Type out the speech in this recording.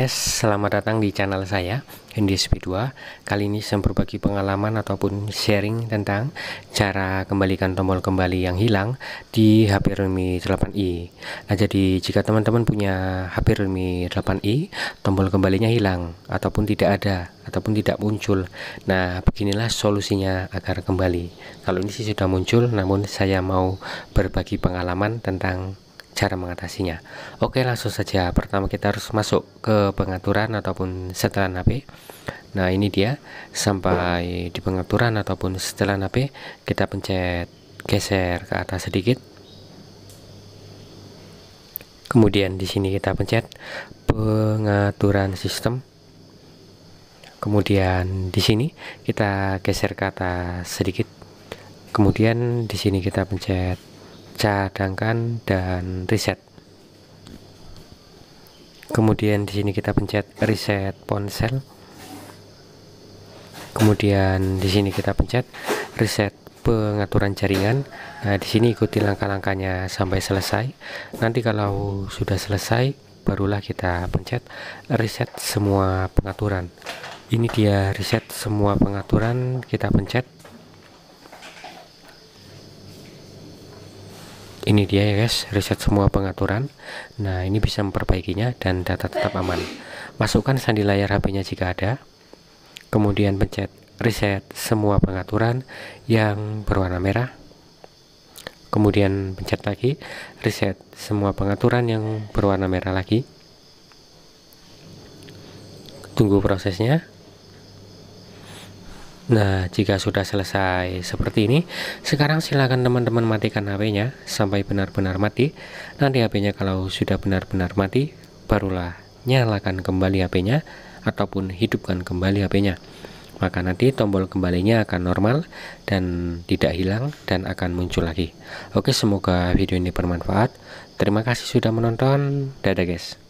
Yes, selamat datang di channel saya, sp 2 Kali ini saya berbagi pengalaman ataupun sharing tentang cara kembalikan tombol kembali yang hilang di HP Realme 8i Nah jadi jika teman-teman punya HP Realme 8i, tombol kembalinya hilang ataupun tidak ada ataupun tidak muncul Nah beginilah solusinya agar kembali Kalau ini sih sudah muncul namun saya mau berbagi pengalaman tentang cara mengatasinya oke langsung saja pertama kita harus masuk ke pengaturan ataupun setelan HP nah ini dia sampai di pengaturan ataupun setelan HP kita pencet geser ke atas sedikit kemudian di sini kita pencet pengaturan sistem kemudian di sini kita geser ke atas sedikit kemudian di sini kita pencet cadangkan dan reset kemudian di sini kita pencet reset ponsel kemudian di sini kita pencet reset pengaturan jaringan nah di sini ikuti langkah-langkahnya sampai selesai nanti kalau sudah selesai barulah kita pencet reset semua pengaturan ini dia reset semua pengaturan kita pencet ini dia ya guys reset semua pengaturan nah ini bisa memperbaikinya dan data tetap aman masukkan sandi layar HP nya jika ada kemudian pencet reset semua pengaturan yang berwarna merah kemudian pencet lagi reset semua pengaturan yang berwarna merah lagi tunggu prosesnya Nah, jika sudah selesai seperti ini, sekarang silakan teman-teman matikan HP-nya sampai benar-benar mati. Nanti HP-nya kalau sudah benar-benar mati, barulah nyalakan kembali HP-nya ataupun hidupkan kembali HP-nya. Maka nanti tombol kembalinya akan normal dan tidak hilang dan akan muncul lagi. Oke, semoga video ini bermanfaat. Terima kasih sudah menonton. Dadah guys.